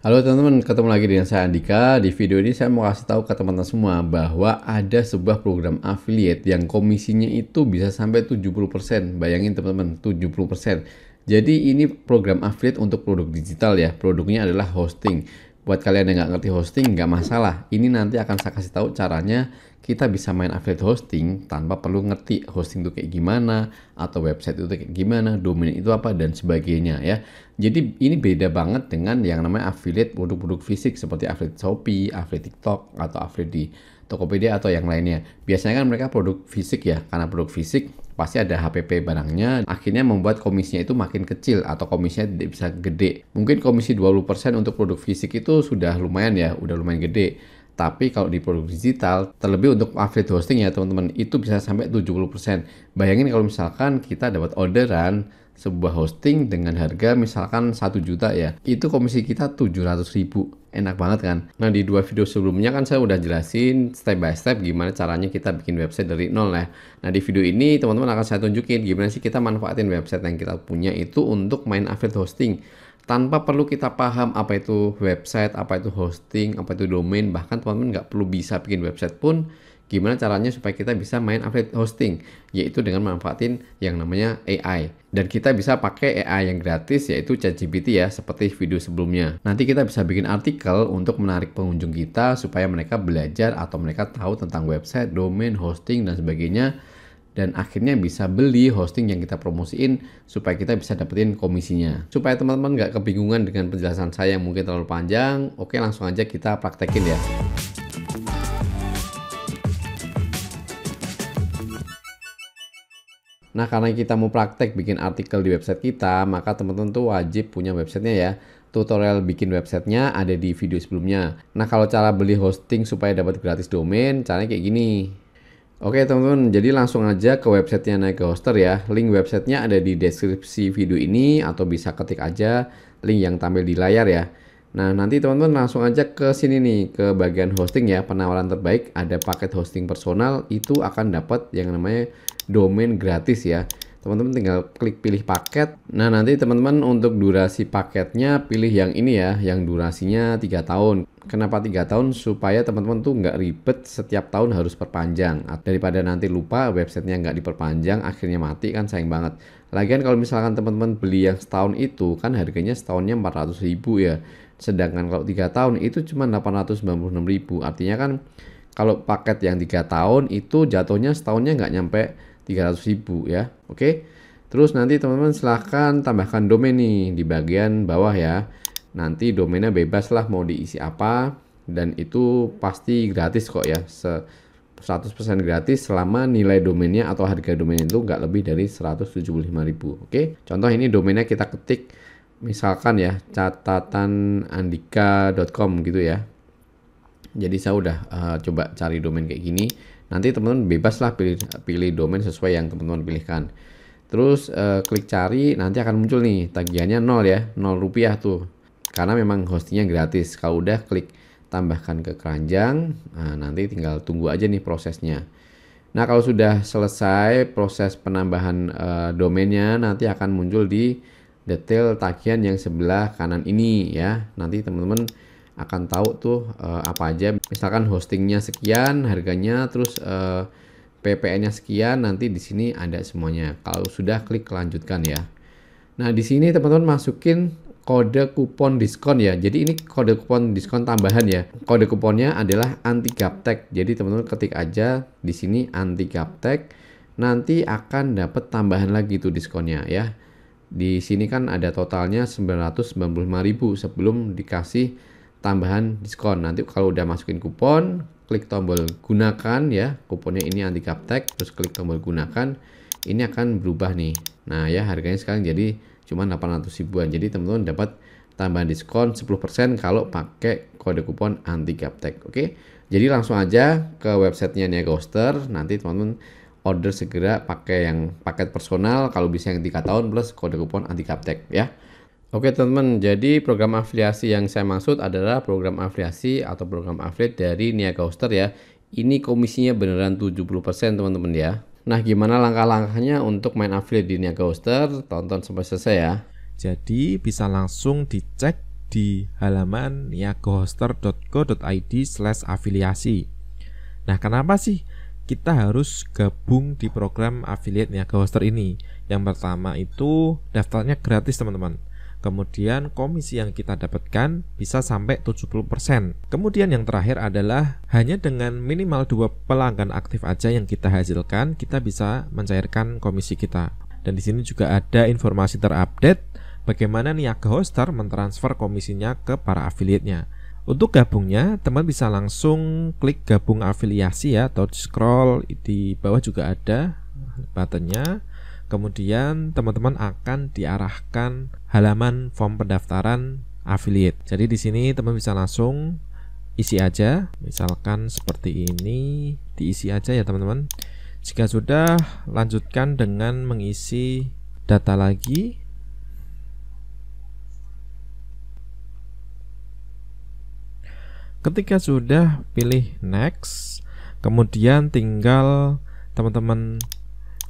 Halo teman-teman, ketemu lagi dengan saya Andika. Di video ini saya mau kasih tahu ke teman-teman semua bahwa ada sebuah program affiliate yang komisinya itu bisa sampai 70%. Bayangin teman-teman, 70%. Jadi ini program affiliate untuk produk digital ya. Produknya adalah hosting. Buat kalian yang nggak ngerti hosting, nggak masalah. Ini nanti akan saya kasih tahu caranya kita bisa main affiliate hosting tanpa perlu ngerti hosting itu kayak gimana, atau website itu kayak gimana, domain itu apa, dan sebagainya ya. Jadi ini beda banget dengan yang namanya affiliate produk-produk fisik seperti affiliate Shopee, affiliate TikTok, atau affiliate di Tokopedia atau yang lainnya. Biasanya kan mereka produk fisik ya, karena produk fisik pasti ada HPP barangnya akhirnya membuat komisinya itu makin kecil atau komisinya tidak bisa gede mungkin komisi 20% untuk produk fisik itu sudah lumayan ya udah lumayan gede tapi kalau di produk digital, terlebih untuk affiliate hosting ya teman-teman, itu bisa sampai 70%. Bayangin kalau misalkan kita dapat orderan sebuah hosting dengan harga misalkan satu juta ya, itu komisi kita 700 ribu enak banget kan. Nah di dua video sebelumnya kan saya udah jelasin step by step gimana caranya kita bikin website dari nol ya. Nah di video ini teman-teman akan saya tunjukin gimana sih kita manfaatin website yang kita punya itu untuk main affiliate hosting tanpa perlu kita paham apa itu website, apa itu hosting, apa itu domain, bahkan teman-teman nggak perlu bisa bikin website pun gimana caranya supaya kita bisa main affiliate hosting yaitu dengan manfaatin yang namanya AI dan kita bisa pakai AI yang gratis yaitu ChatGPT ya seperti video sebelumnya nanti kita bisa bikin artikel untuk menarik pengunjung kita supaya mereka belajar atau mereka tahu tentang website, domain, hosting dan sebagainya dan akhirnya bisa beli hosting yang kita promosiin supaya kita bisa dapetin komisinya. Supaya teman-teman nggak kebingungan dengan penjelasan saya yang mungkin terlalu panjang, oke langsung aja kita praktekin ya. Nah karena kita mau praktek bikin artikel di website kita, maka teman-teman tuh wajib punya websitenya ya. Tutorial bikin websitenya ada di video sebelumnya. Nah kalau cara beli hosting supaya dapat gratis domain, caranya kayak gini. Oke teman-teman, jadi langsung aja ke websitenya naik ke hoster ya. Link websitenya ada di deskripsi video ini atau bisa ketik aja link yang tampil di layar ya. Nah, nanti teman-teman langsung aja ke sini nih, ke bagian hosting ya, penawaran terbaik, ada paket hosting personal, itu akan dapat yang namanya domain gratis ya teman-teman tinggal klik pilih paket nah nanti teman-teman untuk durasi paketnya pilih yang ini ya yang durasinya tiga tahun kenapa tiga tahun supaya teman-teman tuh nggak ribet setiap tahun harus perpanjang daripada nanti lupa websitenya nggak diperpanjang akhirnya mati kan sayang banget lagian kalau misalkan teman-teman beli yang setahun itu kan harganya setahunnya 400 ribu ya sedangkan kalau tiga tahun itu cuma 896 ribu artinya kan kalau paket yang tiga tahun itu jatuhnya setahunnya nggak nyampe 300 ribu ya oke terus nanti teman-teman silahkan tambahkan domain nih di bagian bawah ya nanti domainnya bebas lah mau diisi apa dan itu pasti gratis kok ya 100% gratis selama nilai domainnya atau harga domain itu nggak lebih dari 175.000 oke contoh ini domainnya kita ketik misalkan ya catatan andika.com gitu ya jadi saya udah uh, coba cari domain kayak gini Nanti teman-teman bebaslah pilih pilih domain sesuai yang teman-teman pilihkan. Terus eh, klik cari, nanti akan muncul nih tagihannya nol ya, nol rupiah tuh. Karena memang hostingnya gratis. Kalau udah klik tambahkan ke keranjang, nah, nanti tinggal tunggu aja nih prosesnya. Nah kalau sudah selesai proses penambahan eh, domainnya, nanti akan muncul di detail tagihan yang sebelah kanan ini ya. Nanti teman-teman akan tahu tuh uh, apa aja. Misalkan hostingnya sekian, harganya, terus uh, eh, PPN-nya sekian. Nanti di sini ada semuanya. Kalau sudah klik lanjutkan ya. Nah di sini teman-teman masukin kode kupon diskon ya. Jadi ini kode kupon diskon tambahan ya. Kode kuponnya adalah anti gaptek. Jadi teman-teman ketik aja di sini anti gaptek. Nanti akan dapat tambahan lagi tuh diskonnya ya. Di sini kan ada totalnya 995.000 sebelum dikasih tambahan diskon. Nanti kalau udah masukin kupon, klik tombol gunakan ya. Kuponnya ini anti gaptek, terus klik tombol gunakan. Ini akan berubah nih. Nah, ya harganya sekarang jadi cuma 800 ribuan. Jadi teman-teman dapat tambahan diskon 10% kalau pakai kode kupon anti gaptek. Oke. Jadi langsung aja ke websitenya Ghoster. Nanti teman-teman order segera pakai yang paket personal kalau bisa yang tiga tahun plus kode kupon anti gaptek ya. Oke teman-teman, jadi program afiliasi yang saya maksud adalah program afiliasi atau program affiliate dari Niaga Hoster ya. Ini komisinya beneran 70% teman-teman ya. Nah, gimana langkah-langkahnya untuk main affiliate di Niaga Hoster? Tonton sampai selesai ya. Jadi bisa langsung dicek di halaman niagahoster.co.id slash afiliasi. Nah, kenapa sih kita harus gabung di program affiliate Niaga Hoster ini? Yang pertama itu daftarnya gratis teman-teman Kemudian komisi yang kita dapatkan bisa sampai 70%. Kemudian yang terakhir adalah hanya dengan minimal dua pelanggan aktif aja yang kita hasilkan, kita bisa mencairkan komisi kita. Dan di sini juga ada informasi terupdate bagaimana Niaga Hoster mentransfer komisinya ke para afiliatnya. Untuk gabungnya, teman bisa langsung klik gabung afiliasi ya atau scroll di bawah juga ada buttonnya Kemudian teman-teman akan diarahkan halaman form pendaftaran affiliate. Jadi di sini teman bisa langsung isi aja, misalkan seperti ini, diisi aja ya teman-teman. Jika sudah, lanjutkan dengan mengisi data lagi. Ketika sudah, pilih next. Kemudian tinggal teman-teman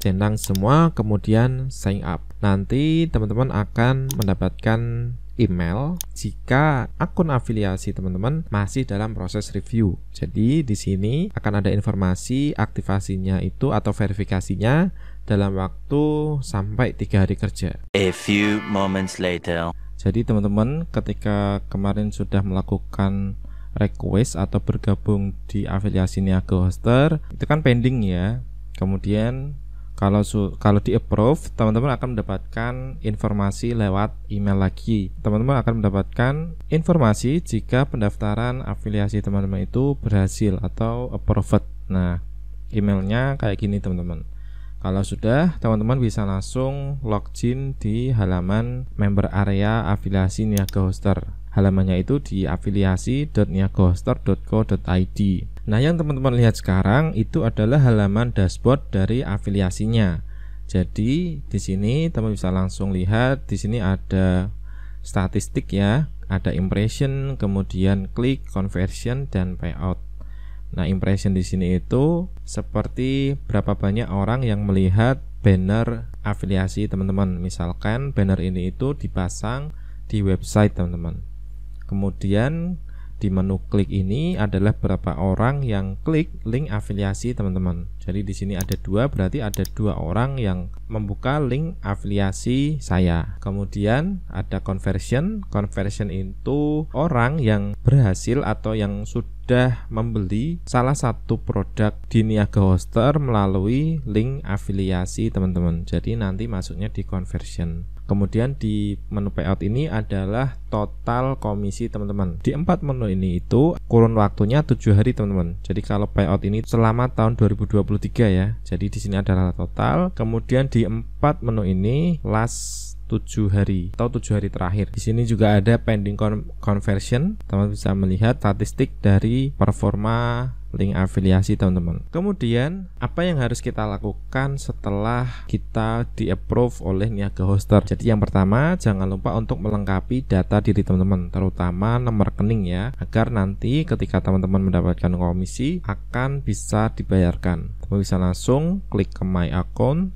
centang semua kemudian sign up nanti teman-teman akan mendapatkan email jika akun afiliasi teman-teman masih dalam proses review. Jadi di sini akan ada informasi aktivasinya itu atau verifikasinya dalam waktu sampai tiga hari kerja. A few moments later. Jadi teman-teman ketika kemarin sudah melakukan request atau bergabung di afiliasi Niago Hoster itu kan pending ya. Kemudian kalau su kalau di approve, teman-teman akan mendapatkan informasi lewat email lagi. Teman-teman akan mendapatkan informasi jika pendaftaran afiliasi teman-teman itu berhasil atau approved. Nah, emailnya kayak gini teman-teman. Kalau sudah, teman-teman bisa langsung login di halaman member area afiliasi Niaga Hoster. Halamannya itu di afiliasi.niagahoster.co.id. Nah, yang teman-teman lihat sekarang itu adalah halaman dashboard dari afiliasinya. Jadi, di sini teman bisa langsung lihat di sini ada statistik ya, ada impression, kemudian klik, conversion dan payout. Nah, impression di sini itu seperti berapa banyak orang yang melihat banner afiliasi teman-teman. Misalkan banner ini itu dipasang di website teman-teman. Kemudian di menu klik ini adalah berapa orang yang klik link afiliasi teman-teman. Jadi di sini ada dua, berarti ada dua orang yang membuka link afiliasi saya. Kemudian ada conversion. Conversion itu orang yang berhasil atau yang sudah membeli salah satu produk di Niaga Hoster melalui link afiliasi teman-teman. Jadi nanti masuknya di conversion. Kemudian di menu payout ini adalah total komisi teman-teman. Di empat menu ini itu kurun waktunya 7 hari teman-teman. Jadi kalau payout ini selama tahun 2023 ya. Jadi di sini adalah total. Kemudian di empat menu ini last tujuh hari atau tujuh hari terakhir. Di sini juga ada pending conversion. Teman-teman bisa melihat statistik dari performa link afiliasi teman-teman. Kemudian apa yang harus kita lakukan setelah kita di approve oleh Niaga Hoster? Jadi yang pertama jangan lupa untuk melengkapi data diri teman-teman, terutama nomor rekening ya, agar nanti ketika teman-teman mendapatkan komisi akan bisa dibayarkan. Teman bisa langsung klik ke my account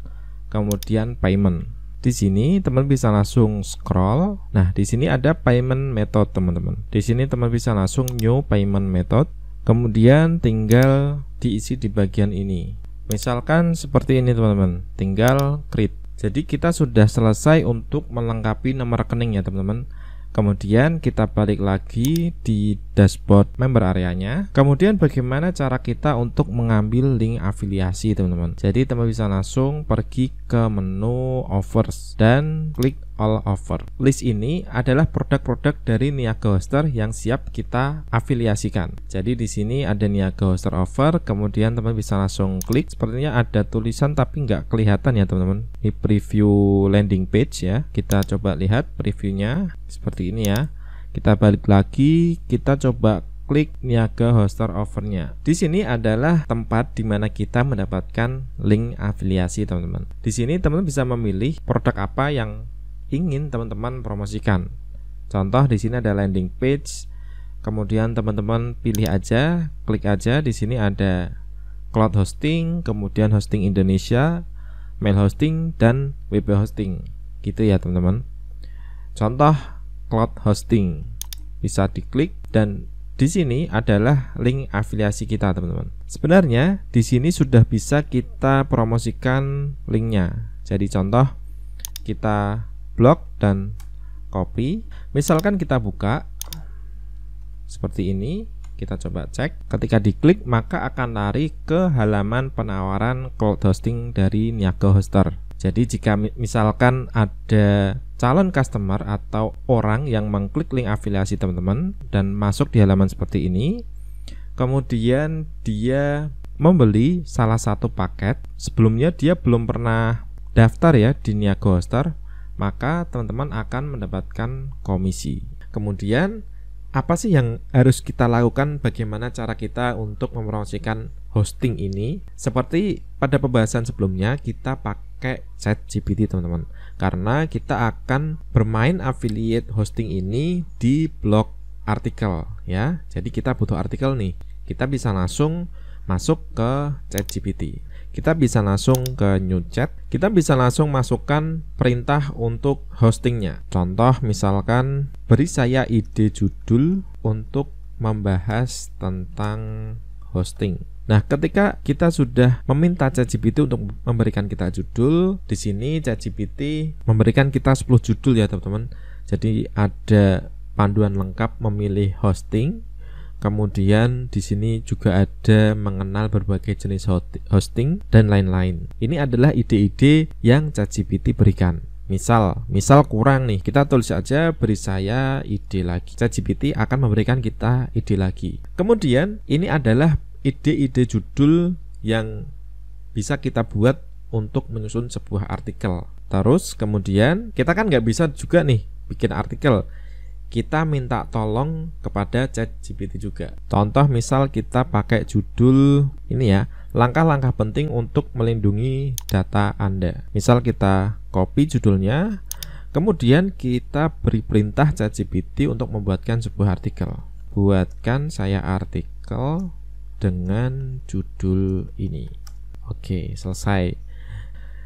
kemudian payment. Di sini teman bisa langsung scroll. Nah, di sini ada payment method, teman-teman. Di sini teman bisa langsung new payment method. Kemudian tinggal diisi di bagian ini. Misalkan seperti ini, teman-teman. Tinggal create. Jadi kita sudah selesai untuk melengkapi nomor rekening ya, teman-teman. Kemudian kita balik lagi di dashboard member areanya. Kemudian bagaimana cara kita untuk mengambil link afiliasi teman-teman. Jadi teman bisa langsung pergi ke menu offers dan klik all over. List ini adalah produk-produk dari Niaga Hoster yang siap kita afiliasikan. Jadi di sini ada Niaga Hoster Offer, kemudian teman bisa langsung klik. Sepertinya ada tulisan tapi nggak kelihatan ya teman-teman. Ini preview landing page ya. Kita coba lihat previewnya seperti ini ya. Kita balik lagi, kita coba klik niaga hoster offernya. Di sini adalah tempat di mana kita mendapatkan link afiliasi teman-teman. Di sini teman-teman bisa memilih produk apa yang ingin teman-teman promosikan. Contoh di sini ada landing page. Kemudian teman-teman pilih aja, klik aja di sini ada cloud hosting, kemudian hosting Indonesia, mail hosting dan web hosting. Gitu ya, teman-teman. Contoh cloud hosting bisa diklik dan di sini adalah link afiliasi kita, teman-teman. Sebenarnya di sini sudah bisa kita promosikan linknya. Jadi contoh kita blog dan copy. Misalkan kita buka seperti ini, kita coba cek. Ketika diklik maka akan lari ke halaman penawaran cloud hosting dari Niago Hoster. Jadi jika misalkan ada calon customer atau orang yang mengklik link afiliasi teman-teman dan masuk di halaman seperti ini, kemudian dia membeli salah satu paket, sebelumnya dia belum pernah daftar ya di Niago Hoster, maka teman-teman akan mendapatkan komisi. Kemudian, apa sih yang harus kita lakukan? Bagaimana cara kita untuk mempromosikan hosting ini? Seperti pada pembahasan sebelumnya, kita pakai chat GPT, teman-teman, karena kita akan bermain affiliate hosting ini di blog artikel ya. Jadi kita butuh artikel nih. Kita bisa langsung masuk ke chat GPT kita bisa langsung ke new chat kita bisa langsung masukkan perintah untuk hostingnya contoh misalkan beri saya ide judul untuk membahas tentang hosting Nah, ketika kita sudah meminta ChatGPT untuk memberikan kita judul, di sini ChatGPT memberikan kita 10 judul ya, teman-teman. Jadi ada panduan lengkap memilih hosting, Kemudian di sini juga ada mengenal berbagai jenis hosting dan lain-lain. Ini adalah ide-ide yang ChatGPT berikan. Misal, misal kurang nih, kita tulis aja beri saya ide lagi. ChatGPT akan memberikan kita ide lagi. Kemudian ini adalah ide-ide judul yang bisa kita buat untuk menyusun sebuah artikel. Terus kemudian kita kan nggak bisa juga nih bikin artikel kita minta tolong kepada chat GPT juga. Contoh misal kita pakai judul ini ya, langkah-langkah penting untuk melindungi data Anda. Misal kita copy judulnya, kemudian kita beri perintah chat GPT untuk membuatkan sebuah artikel. Buatkan saya artikel dengan judul ini. Oke, selesai.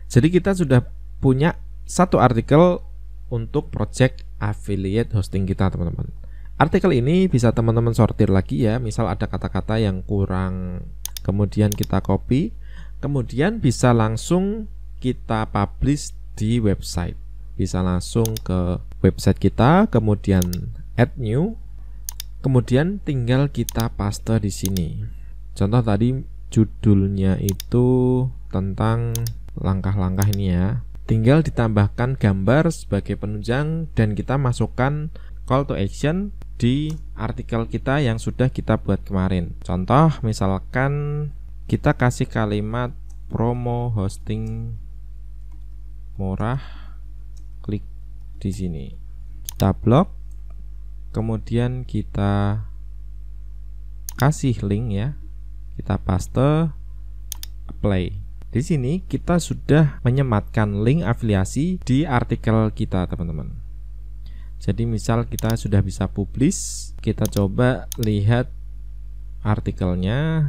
Jadi kita sudah punya satu artikel untuk project affiliate hosting kita teman-teman artikel ini bisa teman-teman sortir lagi ya misal ada kata-kata yang kurang kemudian kita copy kemudian bisa langsung kita publish di website bisa langsung ke website kita kemudian add new kemudian tinggal kita paste di sini contoh tadi judulnya itu tentang langkah-langkah ini ya Tinggal ditambahkan gambar sebagai penunjang dan kita masukkan call to action di artikel kita yang sudah kita buat kemarin. Contoh misalkan kita kasih kalimat promo hosting murah klik di sini. Kita blok kemudian kita kasih link ya. Kita paste apply. Di sini kita sudah menyematkan link afiliasi di artikel kita, teman-teman. Jadi misal kita sudah bisa publish, kita coba lihat artikelnya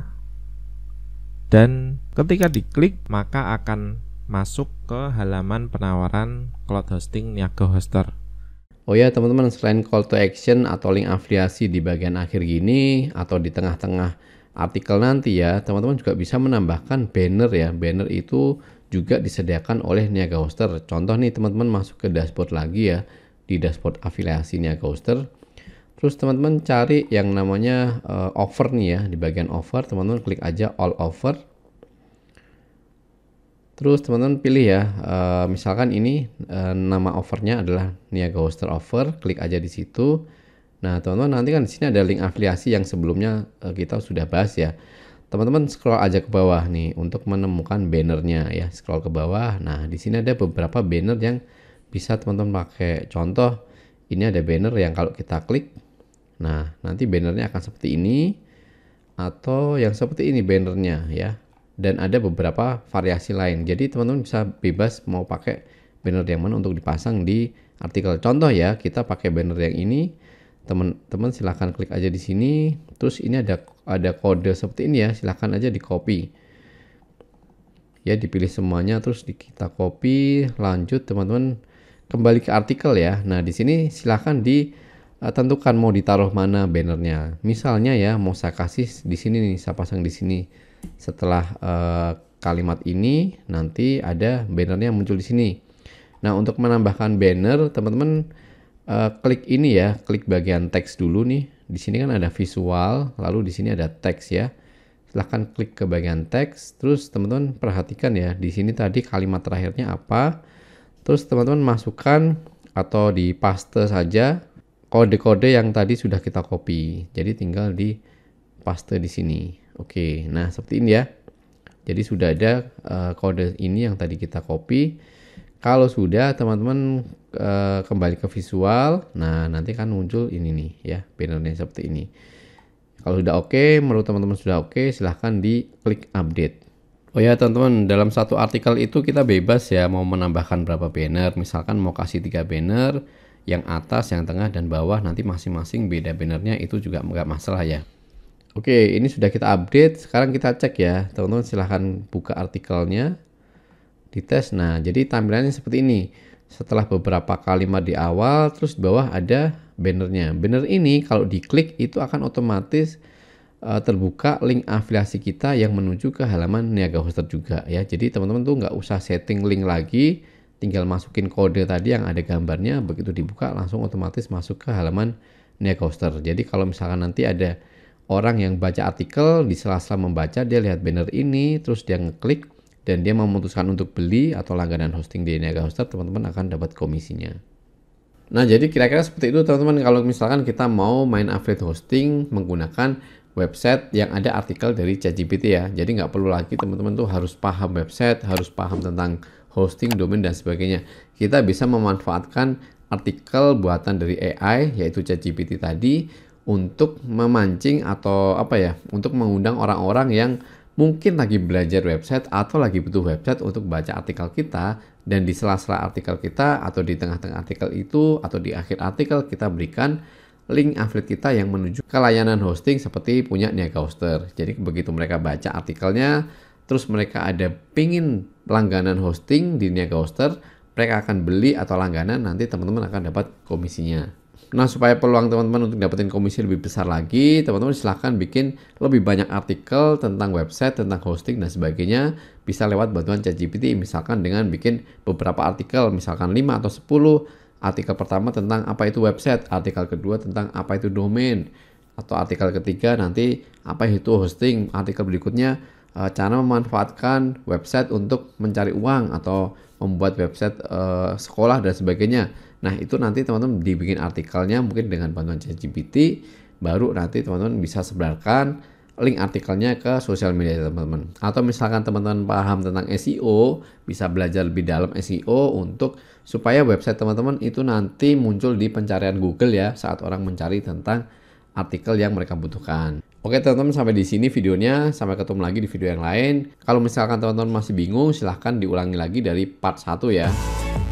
dan ketika diklik maka akan masuk ke halaman penawaran cloud hosting Niago Hoster. Oh ya teman-teman, selain call to action atau link afiliasi di bagian akhir gini atau di tengah-tengah artikel nanti ya, teman-teman juga bisa menambahkan banner ya. Banner itu juga disediakan oleh Niaga Hoster. Contoh nih teman-teman masuk ke dashboard lagi ya di dashboard afiliasi Niaga Hoster. Terus teman-teman cari yang namanya uh, offer nih ya di bagian offer, teman-teman klik aja all offer. Terus teman-teman pilih ya, uh, misalkan ini uh, nama offernya adalah Niaga Hoster Offer, klik aja di situ. Nah, teman-teman nanti kan di sini ada link afiliasi yang sebelumnya eh, kita sudah bahas ya. Teman-teman scroll aja ke bawah nih untuk menemukan bannernya ya. Scroll ke bawah. Nah, di sini ada beberapa banner yang bisa teman-teman pakai. Contoh ini ada banner yang kalau kita klik nah, nanti bannernya akan seperti ini atau yang seperti ini bannernya ya. Dan ada beberapa variasi lain. Jadi teman-teman bisa bebas mau pakai banner yang mana untuk dipasang di artikel. Contoh ya, kita pakai banner yang ini teman-teman silahkan klik aja di sini terus ini ada ada kode seperti ini ya silahkan aja di copy ya dipilih semuanya terus di, kita copy lanjut teman-teman kembali ke artikel ya nah di sini silahkan ditentukan eh, mau ditaruh mana bannernya misalnya ya mau saya kasih di sini nih saya pasang di sini setelah eh, kalimat ini nanti ada bannernya muncul di sini nah untuk menambahkan banner teman-teman Eh, klik ini ya, klik bagian teks dulu nih. Di sini kan ada visual, lalu di sini ada teks ya. Silahkan klik ke bagian teks, terus teman-teman perhatikan ya, di sini tadi kalimat terakhirnya apa. Terus teman-teman masukkan atau di paste saja kode-kode yang tadi sudah kita copy. Jadi tinggal di paste di sini. Oke, nah seperti ini ya. Jadi sudah ada uh, kode ini yang tadi kita copy kalau sudah teman-teman eh, kembali ke visual, nah nanti kan muncul ini nih ya bannernya seperti ini. Kalau sudah oke, okay, menurut teman-teman sudah oke, okay, silahkan klik update. Oh ya teman-teman, dalam satu artikel itu kita bebas ya mau menambahkan berapa banner. Misalkan mau kasih tiga banner, yang atas, yang tengah, dan bawah nanti masing-masing beda bannernya itu juga enggak masalah ya. Oke, ini sudah kita update. Sekarang kita cek ya, teman-teman silahkan buka artikelnya dites. Nah, jadi tampilannya seperti ini. Setelah beberapa kalimat di awal, terus di bawah ada bannernya. Banner ini kalau diklik itu akan otomatis uh, terbuka link afiliasi kita yang menuju ke halaman Niaga Hoster juga ya. Jadi teman-teman tuh nggak usah setting link lagi, tinggal masukin kode tadi yang ada gambarnya. Begitu dibuka langsung otomatis masuk ke halaman Niaga Hoster. Jadi kalau misalkan nanti ada orang yang baca artikel di sela-sela membaca dia lihat banner ini, terus dia ngeklik dan dia memutuskan untuk beli atau langganan hosting di Niaga Hoster, teman-teman akan dapat komisinya. Nah, jadi kira-kira seperti itu teman-teman kalau misalkan kita mau main affiliate hosting menggunakan website yang ada artikel dari ChatGPT ya. Jadi nggak perlu lagi teman-teman tuh harus paham website, harus paham tentang hosting, domain dan sebagainya. Kita bisa memanfaatkan artikel buatan dari AI yaitu ChatGPT tadi untuk memancing atau apa ya, untuk mengundang orang-orang yang mungkin lagi belajar website atau lagi butuh website untuk baca artikel kita dan di sela-sela artikel kita atau di tengah-tengah artikel itu atau di akhir artikel kita berikan link affiliate kita yang menuju ke layanan hosting seperti punya Niaga Hoster. Jadi begitu mereka baca artikelnya, terus mereka ada pingin langganan hosting di Niaga Hoster, mereka akan beli atau langganan nanti teman-teman akan dapat komisinya. Nah, supaya peluang teman-teman untuk dapetin komisi lebih besar lagi, teman-teman silahkan bikin lebih banyak artikel tentang website, tentang hosting, dan sebagainya. Bisa lewat bantuan ChatGPT, misalkan dengan bikin beberapa artikel, misalkan 5 atau 10. Artikel pertama tentang apa itu website, artikel kedua tentang apa itu domain, atau artikel ketiga nanti apa itu hosting, artikel berikutnya eh, cara memanfaatkan website untuk mencari uang atau membuat website uh, sekolah dan sebagainya Nah itu nanti teman-teman dibikin artikelnya mungkin dengan bantuan ChatGPT baru nanti teman-teman bisa sebarkan link artikelnya ke sosial media teman-teman. Atau misalkan teman-teman paham tentang SEO, bisa belajar lebih dalam SEO untuk supaya website teman-teman itu nanti muncul di pencarian Google ya saat orang mencari tentang artikel yang mereka butuhkan. Oke teman-teman sampai di sini videonya, sampai ketemu lagi di video yang lain. Kalau misalkan teman-teman masih bingung silahkan diulangi lagi dari part 1 ya.